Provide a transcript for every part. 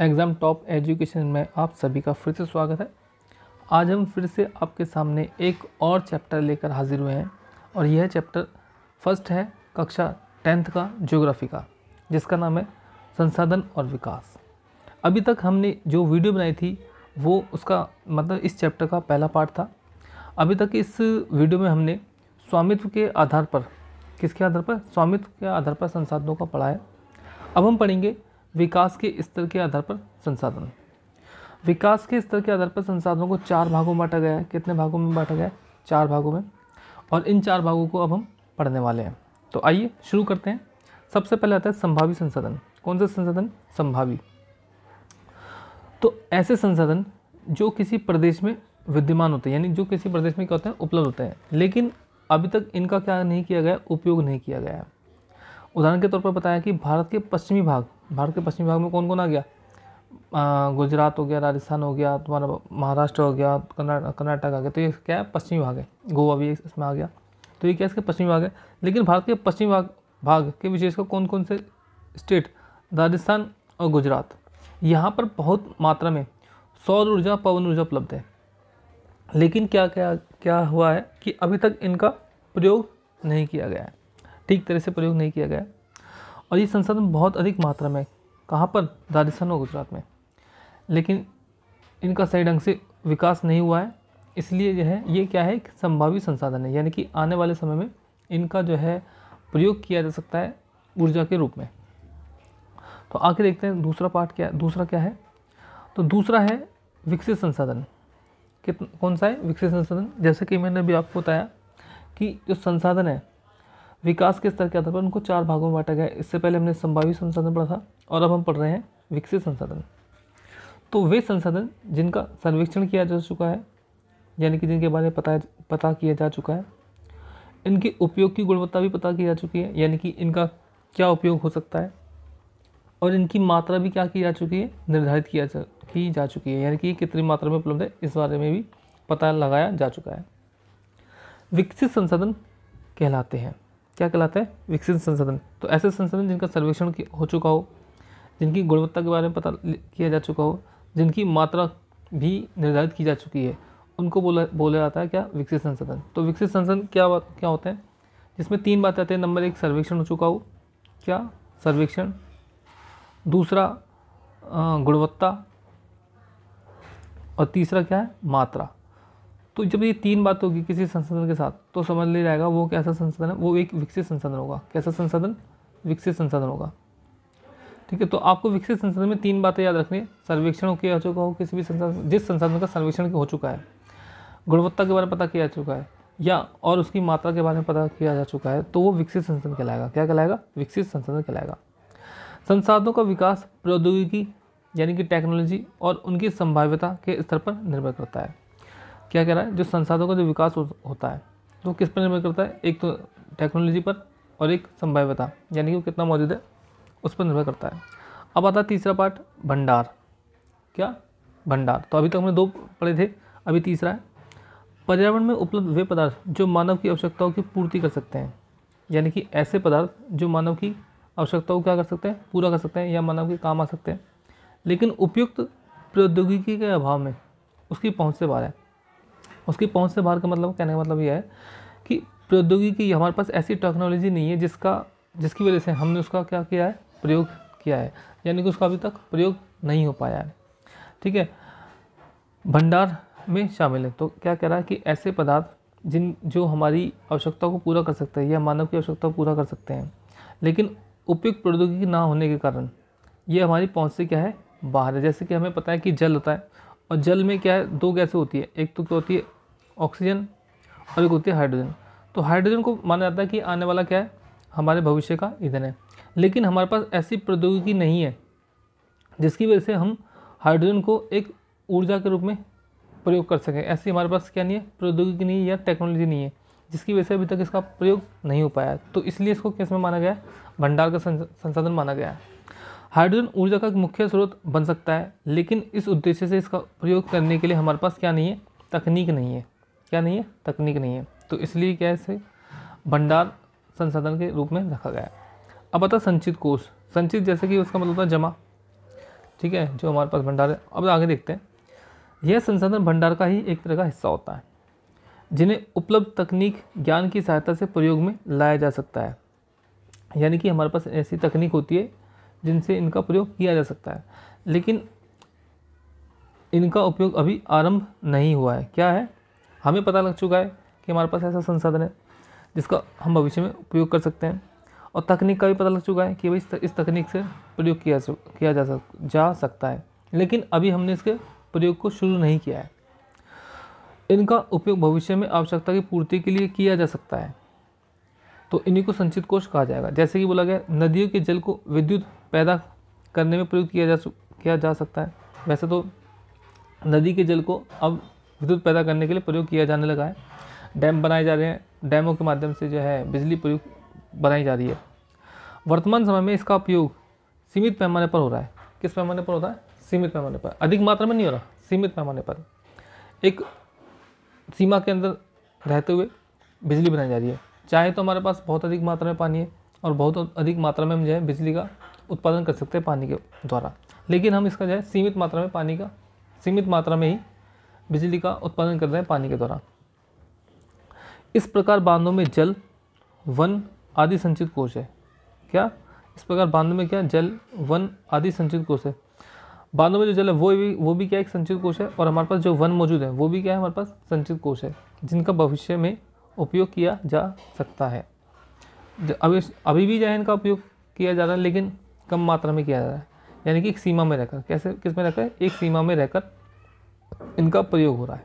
exam top education में आप सभी का फिर से स्वागत है आज हम फिर से आपके सामने एक और चैप्टर लेकर हाजिर हुए हैं और यह चैप्टर फर्स्ट है कक्षा टेंथ का ज्योग्राफी का जिसका नाम है संसाधन और विकास अभी तक हमने जो वीडियो बनाई थी वो उसका मतलब इस चैप्टर का पहला पार्ट था अभी तक इस वीडियो में हमने स्वामित्व के आधार पर किसके आधार पर स्वामित्व के आधार पर संसाधनों का पढ़ा है अब हम पढ़ेंगे विकास के स्तर के आधार पर संसाधन विकास के स्तर के आधार पर संसाधनों को चार भागों में बांटा गया है कितने भागों में बांटा गया है चार भागों में और इन चार भागों को अब हम पढ़ने वाले हैं तो आइए शुरू करते हैं सबसे पहले आता है संभावी संसाधन कौन सा संसाधन संभावी तो ऐसे संसाधन जो किसी प्रदेश में विद्यमान होते हैं यानी जो किसी प्रदेश में क्या होते हैं उपलब्ध होते हैं लेकिन अभी तक इनका क्या नहीं किया गया उपयोग नहीं किया गया है उदाहरण के तौर पर बताया कि भारत के पश्चिमी भाग भारत के पश्चिमी भाग में कौन कौन आ गया गुजरात हो गया राजस्थान हो गया तुम्हारा महाराष्ट्र हो गया कर्नाटक आ गया तो ये क्या है पश्चिमी भाग है गोवा भी इसमें आ गया तो ये क्या इसका पश्चिमी भाग है लेकिन भारत के पश्चिमी भाग भाग के विशेषकर कौन कौन से स्टेट राजस्थान और गुजरात यहाँ पर बहुत मात्रा में सौर ऊर्जा पवन ऊर्जा उपलब्ध है लेकिन क्या क्या क्या हुआ है कि अभी तक इनका प्रयोग नहीं किया गया है ठीक तरह से प्रयोग नहीं किया गया है और ये संसाधन बहुत अधिक मात्रा में कहाँ पर राजस्थान और गुजरात में लेकिन इनका सही ढंग से विकास नहीं हुआ है इसलिए जो है ये क्या है एक संभावी संसाधन है यानी कि आने वाले समय में इनका जो है प्रयोग किया जा सकता है ऊर्जा के रूप में तो आके देखते हैं दूसरा पार्ट क्या है दूसरा क्या है तो दूसरा है विकसित संसाधन कितना कौन सा है विकसित संसाधन जैसे कि मैंने अभी आपको बताया कि जो संसाधन है विकास के स्तर के आधार पर उनको चार भागों में बांटा गया इससे पहले हमने संभावी संसाधन पढ़ा था और अब हम पढ़ रहे हैं विकसित संसाधन तो वे संसाधन जिनका सर्वेक्षण किया जा चुका है यानी कि जिनके बारे में पता पता किया जा चुका है इनके उपयोग की गुणवत्ता भी पता की जा चुकी है यानी कि इनका क्या उपयोग हो सकता है और इनकी मात्रा भी क्या की जा चुकी है निर्धारित किया जा की जा चुकी है यानी कि कितनी मात्रा में उपलब्ध है इस बारे में भी पता लगाया जा चुका है विकसित संसाधन कहलाते हैं क्या कहलाता है विकसित संसाधन तो ऐसे संसाधन जिनका सर्वेक्षण हो चुका हो जिनकी गुणवत्ता के बारे में पता किया जा चुका हो जिनकी मात्रा भी निर्धारित की जा चुकी है उनको बोला बोला जाता है क्या विकसित संसाधन तो विकसित संसाधन क्या बात क्या होते हैं जिसमें तीन बातें आती हैं नंबर एक सर्वेक्षण हो चुका हो क्या सर्वेक्षण दूसरा गुणवत्ता और तीसरा क्या है मात्रा तो जब ये तीन बात होगी किसी संसाधन के साथ तो समझ ले जाएगा वो कैसा संसाधन है वो एक विकसित संसाधन होगा कैसा संसाधन विकसित संसाधन होगा ठीक है तो आपको विकसित संसाधन में तीन बातें याद रखनी है सर्वेक्षण किया चुका हो किसी भी संसाधन जिस संसाधन का सर्वेक्षण हो चुका है गुणवत्ता के बारे में पता किया जा चुका है या और उसकी मात्रा के बारे में पता किया जा चुका है तो वो विकसित संसाधन कहलाएगा क्या कहलाएगा विकसित संसाधन कहलाएगा संसाधनों का विकास प्रौद्योगिकी यानी कि टेक्नोलॉजी और उनकी संभाव्यता के स्तर पर निर्भर करता है क्या कह रहा है जो संसाधनों का जो विकास होता है तो वो किस पर निर्भर करता है एक तो टेक्नोलॉजी पर और एक संभाव्यता यानी कि वो कितना मौजूद है उस पर निर्भर करता है अब आता है तीसरा पार्ट भंडार क्या भंडार तो अभी तक हमने दो पढ़े थे अभी तीसरा है पर्यावरण में उपलब्ध वे पदार्थ जो मानव की आवश्यकताओं की पूर्ति कर सकते हैं यानी कि ऐसे पदार्थ जो मानव की आवश्यकताओं को क्या कर सकते हैं पूरा कर सकते हैं या मानव के काम आ सकते हैं लेकिन उपयुक्त प्रौद्योगिकी के अभाव में उसकी पहुंच से बाहर है उसकी पहुंच से बाहर का मतलब कहने का मतलब यह है कि प्रौद्योगिकी हमारे पास ऐसी टेक्नोलॉजी नहीं है जिसका जिसकी वजह से हमने उसका क्या किया है प्रयोग किया है यानी कि उसका अभी तक प्रयोग नहीं हो पाया है ठीक है भंडार में शामिल है तो क्या कह रहा है कि ऐसे पदार्थ जिन जो हमारी आवश्यकता को पूरा कर सकते हैं या मानव की आवश्यकता को पूरा कर सकते हैं लेकिन उपयुक्त प्रौद्योगिकी ना होने के कारण ये हमारी पहुँच से क्या है बाहर है जैसे कि हमें पता है कि जल होता है और जल में क्या है दो गैसें होती है एक तो क्या होती है ऑक्सीजन और एक होती है हाइड्रोजन तो हाइड्रोजन को माना जाता है कि आने वाला क्या है हमारे भविष्य का ईंधन है लेकिन हमारे पास ऐसी प्रौद्योगिकी नहीं है जिसकी वजह से हम हाइड्रोजन को एक ऊर्जा के रूप में प्रयोग कर सकें ऐसी हमारे पास क्या नहीं है प्रौद्योगिकी नहीं है या टेक्नोलॉजी नहीं है जिसकी वजह से अभी तक इसका प्रयोग नहीं हो पाया तो इसलिए इसको किस में माना गया है भंडार का संसाधन माना गया है हाइड्रोजन ऊर्जा का एक मुख्य स्रोत बन सकता है लेकिन इस उद्देश्य से इसका प्रयोग करने के लिए हमारे पास क्या नहीं है तकनीक नहीं है क्या नहीं है तकनीक नहीं है तो इसलिए क्या इसे भंडार संसाधन के रूप में रखा गया है अब आता संचित कोष संचित जैसे कि उसका मतलब होता है जमा ठीक है जो हमारे पास भंडार है अब आगे देखते हैं यह संसाधन भंडार का ही एक तरह का हिस्सा होता है जिन्हें उपलब्ध तकनीक ज्ञान की सहायता से प्रयोग में लाया जा सकता है यानी कि हमारे पास ऐसी तकनीक होती है जिनसे इनका प्रयोग किया जा सकता है लेकिन इनका उपयोग अभी आरंभ नहीं हुआ है क्या है हमें पता लग चुका है कि हमारे पास ऐसा संसाधन है जिसका हम भविष्य में उपयोग कर सकते हैं और तकनीक का भी पता लग चुका है कि भाई इस तकनीक से प्रयोग किया किया जा सक जा सकता है लेकिन अभी हमने इसके प्रयोग को शुरू नहीं किया है इनका उपयोग भविष्य में आवश्यकता की पूर्ति के लिए किया जा सकता है तो इन्हीं को संचित कोष कहा जाएगा जैसे कि बोला गया नदियों के जल को विद्युत पैदा करने में प्रयोग किया जा किया जा सकता है वैसे तो नदी के जल को अब विद्युत पैदा करने के लिए प्रयोग किया जाने लगा है डैम बनाए जा रहे हैं डैमों के माध्यम से जो है बिजली प्रयोग बनाई जा रही है वर्तमान समय में इसका उपयोग सीमित पैमाने पर हो रहा है किस पैमाने पर हो रहा है सीमित पैमाने पर अधिक मात्रा में नहीं हो रहा सीमित पैमाने पर एक सीमा के अंदर रहते हुए बिजली बनाई जा रही है चाहे तो हमारे पास बहुत अधिक मात्रा में पानी है और बहुत अधिक मात्रा में हम जो है बिजली का उत्पादन कर सकते हैं पानी के द्वारा लेकिन हम इसका जो है सीमित मात्रा में पानी का सीमित मात्रा में ही बिजली का उत्पादन कर रहे हैं पानी के द्वारा इस प्रकार बांधों में जल वन आदि संचित कोष है क्या इस प्रकार बांधों में क्या जल वन आदि संचित कोष है बांधों में जो जल है वो भी वो भी क्या एक संचित कोष है और हमारे पास जो वन मौजूद है वो भी क्या है हमारे पास संचित कोष है जिनका भविष्य में उपयोग किया जा सकता है अभी अभी भी जो है इनका उपयोग किया जा रहा है लेकिन कम मात्रा में किया जा रहा है यानी कि एक सीमा में रहकर कैसे किस में रहकर एक सीमा में रहकर इनका प्रयोग हो रहा है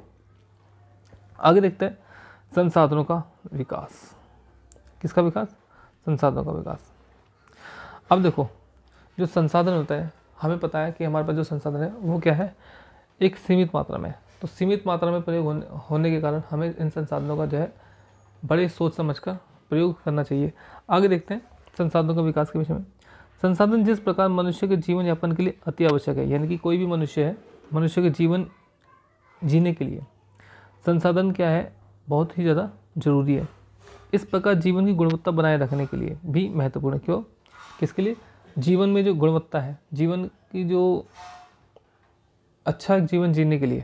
आगे देखते हैं संसाधनों का विकास किसका विकास संसाधनों का विकास अब देखो जो संसाधन होता है हमें पता है कि हमारे पास जो संसाधन है वो क्या है एक सीमित मात्रा में तो सीमित मात्रा में प्रयोग होने होने के कारण हमें इन संसाधनों का जो है बड़े सोच समझ कर प्रयोग करना चाहिए आगे देखते हैं संसाधनों के विकास के विषय में संसाधन जिस प्रकार मनुष्य के जीवन यापन के लिए अति आवश्यक है यानी कि कोई भी मनुष्य है मनुष्य के जीवन जीने के लिए संसाधन क्या है बहुत ही ज़्यादा जरूरी है इस प्रकार जीवन की गुणवत्ता बनाए रखने के लिए भी महत्वपूर्ण है क्यों किसके लिए जीवन में जो गुणवत्ता है जीवन की जो अच्छा जीवन जीने के लिए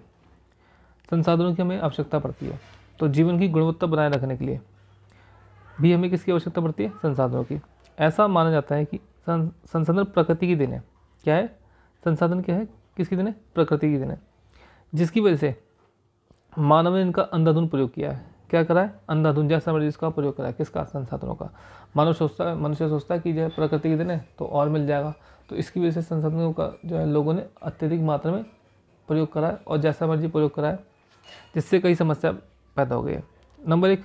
संसाधनों की हमें आवश्यकता पड़ती है तो जीवन की गुणवत्ता बनाए रखने के लिए भी हमें किसकी आवश्यकता पड़ती है संसाधनों की ऐसा माना जाता है कि संसाधन प्रकृति की देन है क्या है संसाधन क्या है किसकी देन है प्रकृति की देन है जिसकी वजह से मानव ने इनका अंधाधुन प्रयोग किया है क्या करा है अंधाधुन जैसा मर्जी इसका प्रयोग करा है किसका संसाधनों का मानव सोचता है मनुष्य सोचता है कि जो है प्रकृति के दिन है तो और मिल जाएगा तो इसकी वजह से संसाधनों का जो है लोगों ने अत्यधिक मात्रा में प्रयोग करा है और जैसा मर्जी प्रयोग करा है जिससे कई समस्या पैदा हो गई है नंबर एक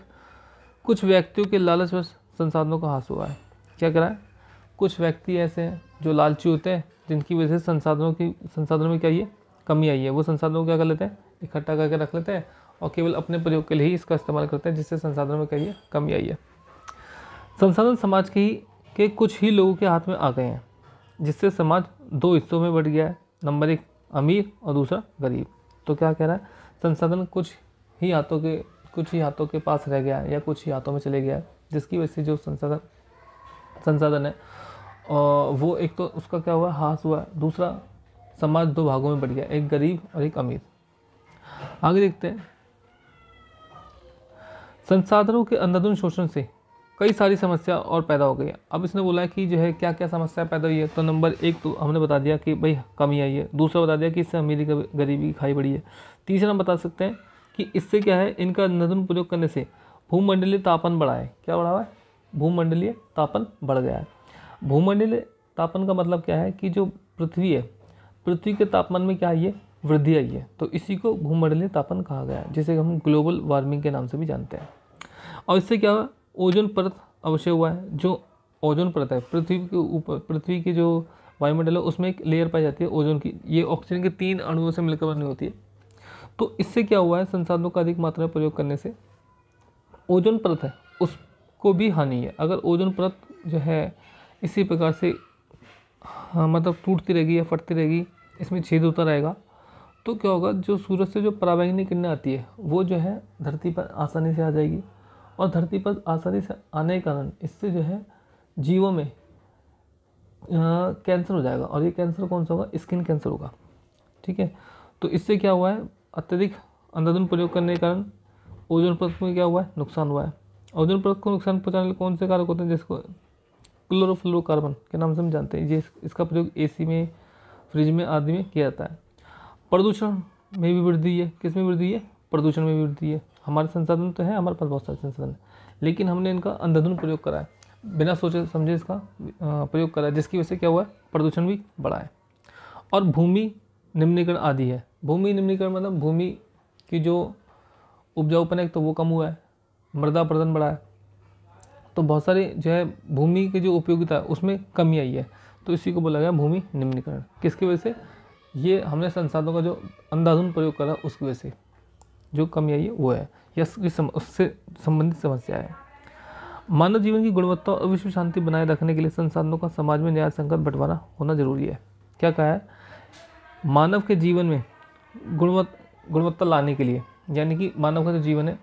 कुछ व्यक्तियों के लालच में संसाधनों का हास हुआ है क्या करा है कुछ व्यक्ति ऐसे हैं जो लालची होते हैं जिनकी वजह से संसाधनों की संसाधनों में क्या ये कमी आई है वो संसाधनों को क्या कर लेते हैं इकट्ठा करके रख लेते हैं और केवल अपने प्रयोग के लिए ही इसका इस्तेमाल करते हैं जिससे संसाधनों में कहिए कमी आई है संसाधन समाज की के कुछ ही लोगों के हाथ में आ गए हैं जिससे समाज दो हिस्सों में बढ़ गया है नंबर एक अमीर और दूसरा गरीब तो क्या कह रहा है संसाधन कुछ ही हाथों के कुछ ही हाथों के पास रह गया है या कुछ ही हाथों में चले गया है जिसकी वजह से जो संसाधन संसाधन है वो एक तो उसका क्या हुआ हास हुआ दूसरा समाज दो भागों में बढ़ गया एक गरीब और एक अमीर आगे देखते हैं संसाधनों के अंधाधुन शोषण से कई सारी समस्या और पैदा हो गई अब इसने बोला कि जो है क्या क्या समस्या पैदा हुई है तो नंबर एक तो हमने बता दिया कि भाई कमी आई है दूसरा बता दिया कि इससे अमीरी गरीबी की खाई बढ़ी है तीसरा हम बता सकते हैं कि इससे क्या है इनका अंधाधुन प्रयोग करने से भूमंडलीय तापन बढ़ा है क्या बढ़ा हुआ है भूमंडलीय तापन बढ़ गया है भूमंडलीय तापन का मतलब क्या है कि जो पृथ्वी है पृथ्वी के तापमान में क्या आई है वृद्धि आई है तो इसी को भूमंडलीय तापन कहा गया है जिसे हम ग्लोबल वार्मिंग के नाम से भी जानते हैं और इससे क्या हुआ ओजोन परत अवश्य हुआ है जो ओजोन परत है पृथ्वी के ऊपर पृथ्वी की जो वायुमंडल है उसमें एक लेयर पाई जाती है ओजोन की ये ऑक्सीजन के तीन अणुओं से मिलकर बनी होती है तो इससे क्या हुआ है संसाधनों का अधिक मात्रा में प्रयोग करने से ओजोन परत है उसको भी हानि है अगर ओजोन परत जो है इसी प्रकार से हाँ मतलब टूटती रहेगी या फटती रहेगी इसमें छेद होता रहेगा तो क्या होगा जो सूरज से जो पराबैंगनी किरणें आती है वो जो है धरती पर आसानी से आ जाएगी और धरती पर आसानी से आने के कारण इससे जो है जीवों में कैंसर हो जाएगा और ये कैंसर कौन सा होगा स्किन कैंसर होगा ठीक है तो इससे क्या हुआ है अत्यधिक अंधाधुन प्रयोग करने के कारण ओजोन परत में क्या हुआ है नुकसान हुआ है ओजोन परत को नुकसान पहुँचाने के लिए कौन से कारक होते हैं जिसको क्लोरोफ्लोरोकार्बन के नाम से हम जानते हैं ये इसका प्रयोग ए में फ्रिज में आदि में किया जाता है प्रदूषण में भी वृद्धि है किस में वृद्धि है प्रदूषण में भी वृद्धि है हमारे संसाधन तो है हमारे पास बहुत सारे संसाधन है लेकिन हमने इनका अंधाधुन प्रयोग करा है बिना सोचे समझे इसका प्रयोग करा है जिसकी वजह से क्या हुआ है प्रदूषण भी बढ़ा है और भूमि निम्नीकरण आदि है भूमि निम्नीकरण मतलब भूमि की जो उपजाऊपन है तो वो कम हुआ है मृदा प्रदन बढ़ा है तो बहुत सारे जो है भूमि की जो उपयोगिता है उसमें कमी आई है तो इसी को बोला गया भूमि निम्नीकरण किसकी वजह से ये हमने संसाधनों का जो अंधाधुन प्रयोग करा उसकी वजह से जो कमी आई है वो है सम, उससे संबंधित समस्या है मानव जीवन की गुणवत्ता और विश्व शांति बनाए रखने के लिए संसाधनों का समाज में न्याय संकट बंटवारा होना जरूरी है क्या कहा है मानव के जीवन में गुणवत् गुणवत्ता लाने के लिए यानी कि मानव का जो जीवन है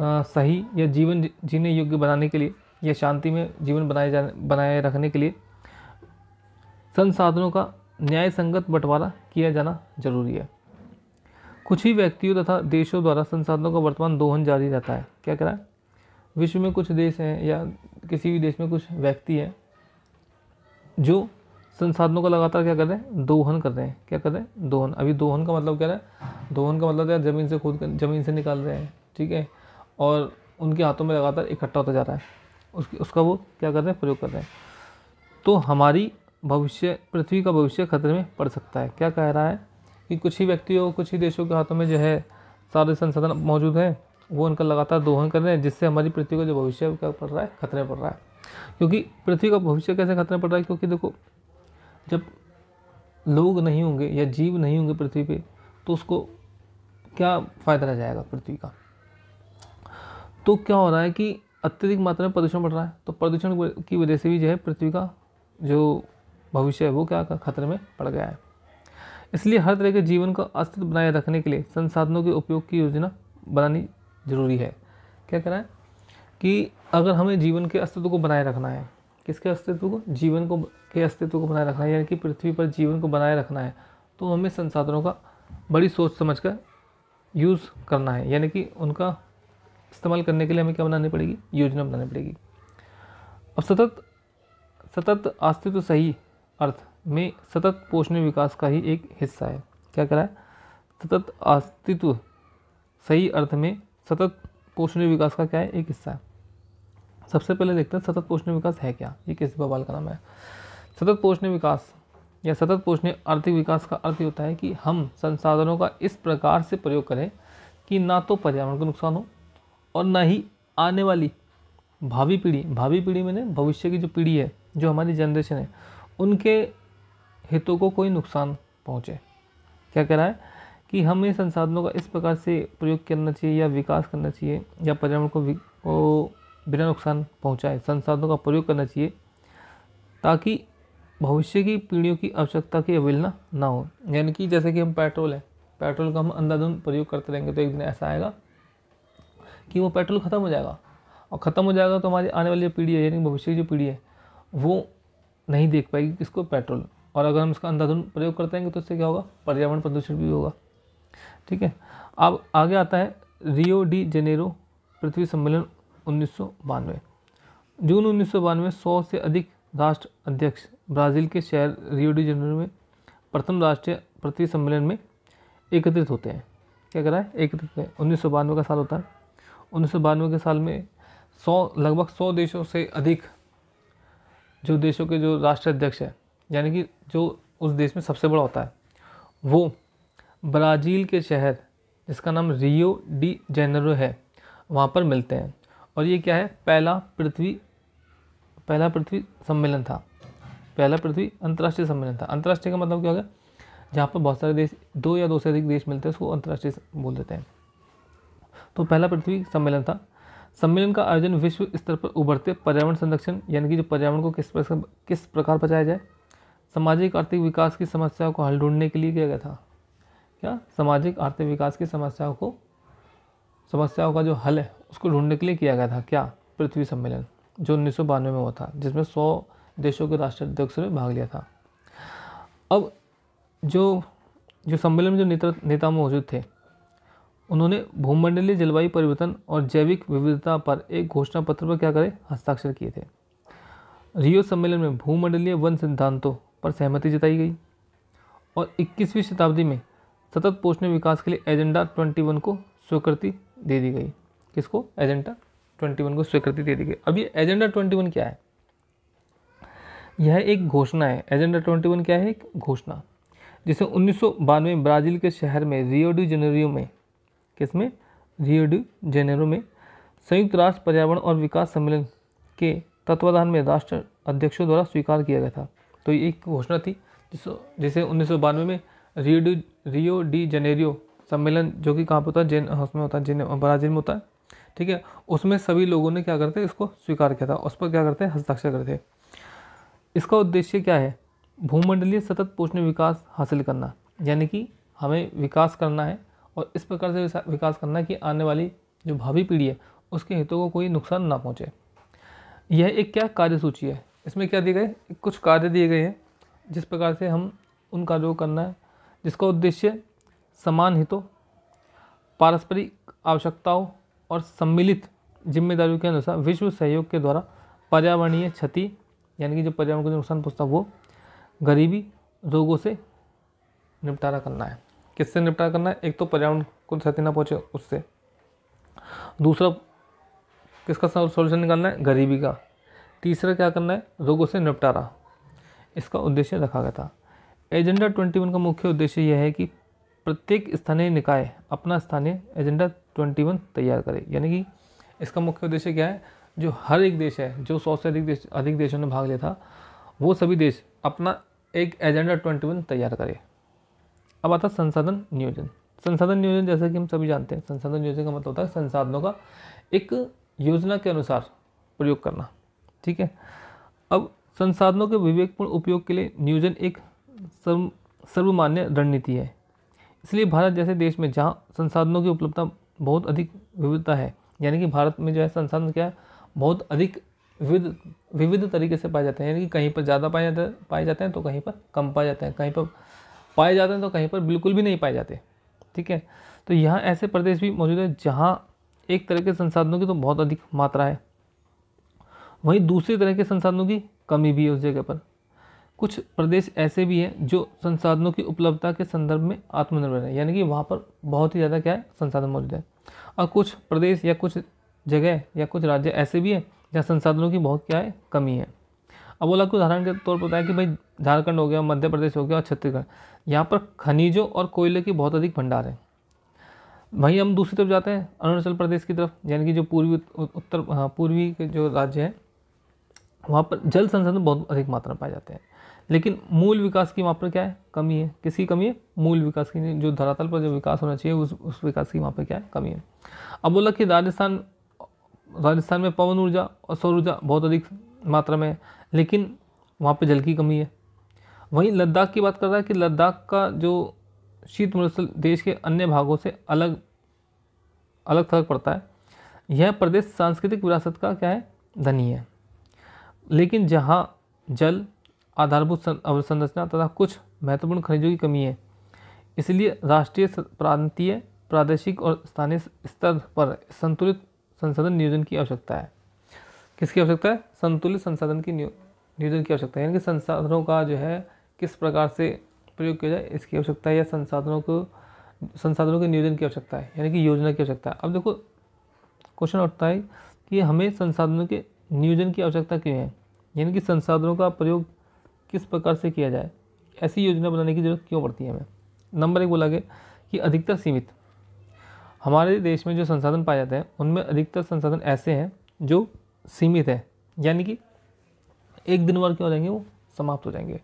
आ, सही या जीवन जीने योग्य बनाने के लिए या शांति में जीवन बनाए जाने बनाए रखने के लिए संसाधनों का न्याय संगत बंटवारा किया जाना जरूरी है कुछ ही व्यक्तियों तथा देशों द्वारा संसाधनों का वर्तमान दोहन जारी रहता है क्या करा विश्व में कुछ देश हैं या किसी भी देश में कुछ व्यक्ति हैं जो संसाधनों का लगातार क्या कर रहे हैं दोहन कर रहे हैं क्या कर रहे हैं दोहन अभी दोहन का मतलब क्या है दोहन का मतलब क्या तो ज़मीन से खोद कर ज़मीन से निकाल रहे हैं ठीक है और उनके हाथों में लगातार इकट्ठा होता जा रहा है उसकी उसका वो क्या कर रहे हैं प्रयोग कर रहे हैं तो हमारी भविष्य पृथ्वी का भविष्य खतरे में पड़ सकता है क्या कह रहा है कि कुछ ही व्यक्तियों कुछ ही देशों के हाथों में जो है सारे संसाधन मौजूद हैं वो उनका लगातार दोहन कर रहे हैं जिससे हमारी पृथ्वी का जो भविष्य है क्या पड़ रहा है खतरे पड़ रहा है क्योंकि पृथ्वी का भविष्य कैसे खतरे पड़ रहा है क्योंकि देखो जब लोग नहीं होंगे या जीव नहीं होंगे पृथ्वी पे तो उसको क्या फ़ायदा रह जाएगा पृथ्वी का तो क्या हो रहा है कि अत्यधिक मात्रा में प्रदूषण बढ़ रहा है तो प्रदूषण की वजह से भी जो है पृथ्वी का जो भविष्य है वो क्या खतरे में पड़ गया है इसलिए हर तरह के जीवन का अस्तित्व बनाए रखने के लिए संसाधनों के उपयोग की योजना बनानी जरूरी है क्या करें कि अगर हमें जीवन के अस्तित्व को बनाए रखना है किसके अस्तित्व को जीवन को के अस्तित्व को बनाए रखना है यानी कि पृथ्वी पर जीवन को बनाए रखना है तो हमें संसाधनों का बड़ी सोच समझ कर यूज़ करना है यानी कि उनका इस्तेमाल करने के लिए हमें क्या बनानी पड़ेगी योजना बनानी पड़ेगी अब सतत सतत अस्तित्व सही अर्थ में सतत पोषण विकास का ही एक हिस्सा है क्या करा है सतत अस्तित्व सही अर्थ में सतत पोषण विकास का क्या है एक हिस्सा है सबसे पहले देखते हैं सतत पोषण विकास है क्या ये किस बवाल का नाम है सतत पोषण विकास या सतत पोषण आर्थिक विकास का अर्थ होता है कि हम संसाधनों का इस प्रकार से प्रयोग करें कि ना तो पर्यावरण को नुकसान हो और ना ही आने वाली भावी पीढ़ी भावी पीढ़ी मैंने भविष्य की जो पीढ़ी है जो हमारी जनरेशन है उनके हितों को कोई नुकसान पहुँचे क्या कह रहा है कि हमें संसाधनों का इस प्रकार से प्रयोग करना चाहिए या विकास करना चाहिए या पर्यावरण को, बिना नुकसान पहुँचाए संसाधनों का प्रयोग करना चाहिए ताकि भविष्य की पीढ़ियों की आवश्यकता की अवहेलना ना हो यानी कि जैसे कि हम पेट्रोल है पेट्रोल का हम अंधाधुंध प्रयोग करते रहेंगे तो एक दिन ऐसा आएगा कि वो पेट्रोल ख़त्म हो जाएगा और ख़त्म हो जाएगा तो हमारी आने वाली जो पीढ़ी है यानी भविष्य की जो पीढ़ी है वो नहीं देख पाएगी किसको पेट्रोल और अगर हम इसका अंधाधुन प्रयोग करते हैं तो इससे क्या होगा पर्यावरण प्रदूषण भी होगा ठीक है अब आगे आता है रियो डी जेनेरो पृथ्वी सम्मेलन उन्नीस जून उन्नीस सौ से अधिक राष्ट्र अध्यक्ष ब्राज़ील के शहर रियो डी जेनेरो में प्रथम राष्ट्रीय पृथ्वी सम्मेलन में एकत्रित होते हैं क्या करा है एकत्रित है उन्नीस का साल होता है उन्नीस के साल में सौ लगभग सौ देशों से अधिक जो देशों के जो राष्ट्राध्यक्ष है यानी कि जो उस देश में सबसे बड़ा होता है वो ब्राज़ील के शहर जिसका नाम रियो डी जेनरो है वहाँ पर मिलते हैं और ये क्या है पहला पृथ्वी पहला पृथ्वी सम्मेलन था पहला पृथ्वी अंतर्राष्ट्रीय सम्मेलन था अंतर्राष्ट्रीय का मतलब क्या होगा जहाँ पर बहुत सारे देश दो या दो से अधिक देश मिलते हैं उसको अंतर्राष्ट्रीय बोल देते हैं तो पहला पृथ्वी सम्मेलन था सम्मेलन का आयोजन विश्व स्तर पर उभरते पर्यावरण संरक्षण यानी कि जो पर्यावरण को किस प्रकार किस प्रकार बचाया जाए सामाजिक आर्थिक विकास की समस्याओं को हल ढूंढने के लिए किया गया था क्या सामाजिक आर्थिक विकास की समस्याओं को समस्याओं का जो हल है उसको ढूंढने के लिए किया गया था क्या पृथ्वी सम्मेलन जो उन्नीस में हुआ था जिसमें सौ देशों के राष्ट्राध्यक्षों ने भाग लिया था अब जो जो सम्मेलन में जो नेता नेता मौजूद थे उन्होंने भूमंडलीय जलवायु परिवर्तन और जैविक विविधता पर एक घोषणा पत्र पर क्या करें हस्ताक्षर किए थे रियो सम्मेलन में भूमंडलीय वन सिद्धांतों पर सहमति जताई गई और 21वीं शताब्दी में सतत पोषण विकास के लिए एजेंडा 21 को स्वीकृति दे दी गई किसको एजेंडा 21 को स्वीकृति दे दी गई अब ये एजेंडा 21 क्या है यह एक घोषणा है एजेंडा 21 क्या है एक घोषणा जिसे उन्नीस में ब्राज़ील के शहर में रियो डी जनरियो में में रियो डी जेनेरो में संयुक्त राष्ट्र पर्यावरण और विकास सम्मेलन के तत्वाधान में राष्ट्र अध्यक्षों द्वारा स्वीकार किया गया था तो ये एक घोषणा थी जिस जिसे उन्नीस में Rio de Rio de Janeiro सम्मेलन जो कि कहाँ पर होता है जेन उसमें होता है जेन ब्राज़ील में होता है ठीक है उसमें सभी लोगों ने क्या करते इसको स्वीकार किया था उस पर क्या करते हैं हस्ताक्षर करते इसका उद्देश्य क्या है भूमंडलीय सतत पोषण विकास हासिल करना यानी कि हमें विकास करना है और इस प्रकार से विकास करना कि आने वाली जो भावी पीढ़ी है उसके हितों को कोई नुकसान ना पहुँचे यह एक क्या कार्य सूची है इसमें क्या दिए गए कुछ कार्य दिए गए हैं जिस प्रकार से हम उन कार्यों को करना है जिसका उद्देश्य समान हितों पारस्परिक आवश्यकताओं और सम्मिलित जिम्मेदारियों के अनुसार विश्व सहयोग के द्वारा पर्यावरणीय क्षति यानी कि जो पर्यावरण को जो नुकसान पहुँचता वो गरीबी रोगों से निपटारा करना है किससे निपटा करना है एक तो पर्यावरण को क्षति ना पहुँचे उससे दूसरा किसका सोल्यूशन निकालना है गरीबी का तीसरा क्या करना है रोगों से निपटारा इसका उद्देश्य रखा गया था एजेंडा ट्वेंटी वन का मुख्य उद्देश्य यह है कि प्रत्येक स्थानीय निकाय अपना स्थानीय एजेंडा ट्वेंटी वन तैयार करे यानी कि इसका मुख्य उद्देश्य क्या है जो हर एक देश है जो सौ से अधिक देश अधिक देशों ने भाग लिया था वो सभी देश अपना एक एजेंडा ट्वेंटी वन तैयार करे अब आता संसाधन नियोजन संसाधन नियोजन जैसा कि हम सभी जानते हैं संसाधन नियोजन का मतलब होता है संसाधनों का एक योजना के अनुसार प्रयोग करना ठीक है अब संसाधनों के विवेकपूर्ण उपयोग के लिए नियोजन एक सर्व सर्वमान्य रणनीति है इसलिए भारत जैसे देश में जहाँ संसाधनों की उपलब्धता बहुत अधिक विविधता है यानी कि भारत में जो है संसाधन क्या है बहुत अधिक विविध विविध तरीके से पाए जाते हैं यानी कि कहीं पर ज़्यादा पाए जाते पाए जाते हैं तो कहीं पर कम पाए जाते हैं कहीं पर पाए जाते हैं तो कहीं पर बिल्कुल भी नहीं पाए जाते ठीक है तो यहाँ ऐसे प्रदेश भी मौजूद है जहाँ एक तरह के संसाधनों की तो बहुत अधिक मात्रा है वहीं दूसरी तरह के संसाधनों की कमी भी है उस जगह पर कुछ प्रदेश ऐसे भी हैं जो संसाधनों की उपलब्धता के संदर्भ में आत्मनिर्भर है यानी कि वहाँ पर बहुत ही ज़्यादा क्या है संसाधन मौजूद है और कुछ प्रदेश या कुछ जगह या कुछ राज्य ऐसे भी हैं जहाँ संसाधनों की बहुत क्या है कमी है अब बोला कि उदाहरण के तौर पर बताया कि भाई झारखंड हो गया मध्य प्रदेश हो गया और छत्तीसगढ़ यहाँ पर खनिजों और कोयले की बहुत अधिक भंडार है वहीं हम दूसरी तरफ जाते हैं अरुणाचल प्रदेश की तरफ यानी कि जो पूर्वी उत्तर हाँ, पूर्वी के जो राज्य हैं वहाँ पर जल संसाधन बहुत अधिक मात्रा में पाए जाते हैं लेकिन मूल विकास की वहाँ पर क्या है कमी है किसकी कमी है मूल विकास की जो धरातल पर जो विकास होना चाहिए उस उस विकास की वहाँ पर क्या है कमी है अब बोला कि राजस्थान राजस्थान में पवन ऊर्जा और सौर ऊर्जा बहुत अधिक मात्रा में है लेकिन वहाँ पर जल की कमी है वहीं लद्दाख की बात कर रहा है कि लद्दाख का जो शीत मरुस्थल देश के अन्य भागों से अलग अलग थलग पड़ता है यह प्रदेश सांस्कृतिक विरासत का क्या है धनी है लेकिन जहाँ जल आधारभूत अवसंरचना तथा कुछ महत्वपूर्ण खनिजों की कमी है इसलिए राष्ट्रीय प्रांतीय प्रादेशिक और स्थानीय स्तर पर संतुलित संसाधन नियोजन की आवश्यकता है किसकी आवश्यकता है संतुलित संसाधन की नियोजन की आवश्यकता है यानी कि संसाधनों का जो है किस प्रकार से प्रयोग किया जाए इसकी आवश्यकता है या संसाधनों को संसाधनों के नियोजन की आवश्यकता है यानी कि योजना की आवश्यकता है अब देखो क्वेश्चन उठता है कि हमें संसाधनों के नियोजन की आवश्यकता क्यों है यानी कि संसाधनों का प्रयोग किस प्रकार से किया जाए ऐसी योजना बनाने की जरूरत क्यों पड़ती है हमें नंबर एक बोला गया कि अधिकतर सीमित हमारे देश में जो संसाधन पाए जाते हैं उनमें अधिकतर संसाधन ऐसे हैं जो सीमित हैं यानी कि एक दिन भर क्या हो जाएंगे वो समाप्त हो जाएंगे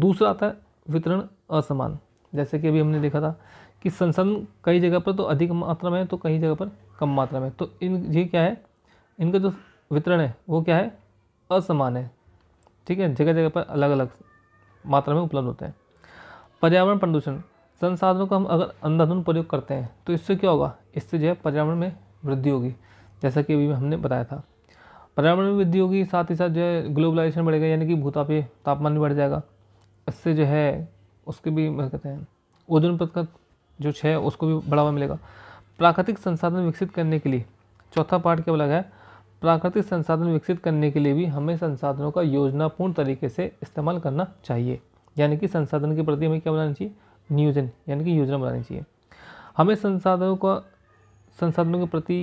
दूसरा आता है वितरण असमान जैसे कि अभी हमने देखा था कि संसाधन कई जगह पर तो अधिक मात्रा में है तो कई जगह पर कम मात्रा में तो इन ये क्या है इनका जो वितरण है वो क्या है असमान है ठीक है जगह जगह पर अलग अलग मात्रा में उपलब्ध होते हैं पर्यावरण प्रदूषण संसाधनों का हम अगर अंधाधुन प्रयोग करते हैं तो इससे क्या होगा इससे जो है पर्यावरण में वृद्धि होगी जैसा कि अभी हमने बताया था पर्यावरण में वृद्धि होगी साथ ही साथ जो है ग्लोबलाइजेशन बढ़ेगा यानी कि भूतापी तापमान भी बढ़ जाएगा इससे जो है उसके भी कहते हैं ओजोन पद का जो है उसको भी बढ़ावा मिलेगा प्राकृतिक संसाधन विकसित करने के लिए चौथा पार्ट क्या बोला गया है प्राकृतिक संसाधन विकसित करने के लिए भी हमें संसाधनों का योजनापूर्ण तरीके से इस्तेमाल करना चाहिए यानी कि संसाधन के प्रति हमें क्या बनाना चाहिए नियोजन यानी कि योजना बनानी चाहिए हमें संसाधनों का संसाधनों के प्रति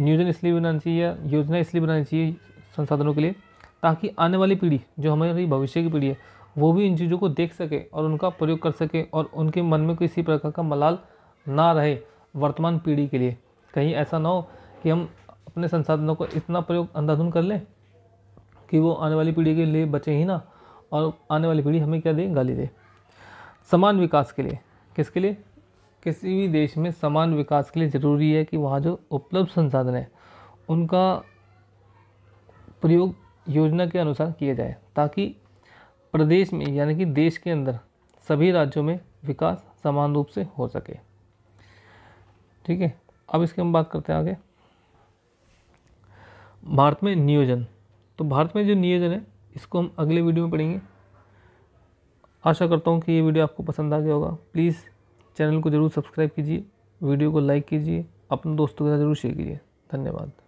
नियोजन इसलिए बनाना चाहिए या योजना इसलिए बनानी चाहिए संसाधनों के लिए ताकि आने वाली पीढ़ी जो हमारी भविष्य की पीढ़ी है वो भी इन चीज़ों को देख सके और उनका प्रयोग कर सके और उनके मन में किसी प्रकार का मलाल ना रहे वर्तमान पीढ़ी के लिए कहीं ऐसा ना हो कि हम अपने संसाधनों का इतना प्रयोग अंधाधुन कर लें कि वो आने वाली पीढ़ी के लिए बचे ही ना और आने वाली पीढ़ी हमें क्या दे गाली दे समान विकास के लिए किसके लिए किसी भी देश में समान विकास के लिए ज़रूरी है कि वहाँ जो उपलब्ध संसाधन है उनका प्रयोग योजना के अनुसार किया जाए ताकि प्रदेश में यानी कि देश के अंदर सभी राज्यों में विकास समान रूप से हो सके ठीक है अब इसकी हम बात करते हैं आगे भारत में नियोजन तो भारत में जो नियोजन है इसको हम अगले वीडियो में पढ़ेंगे आशा करता हूँ कि ये वीडियो आपको पसंद आ गया होगा प्लीज़ चैनल को ज़रूर सब्सक्राइब कीजिए वीडियो को लाइक कीजिए अपने दोस्तों के साथ ज़रूर शेयर कीजिए धन्यवाद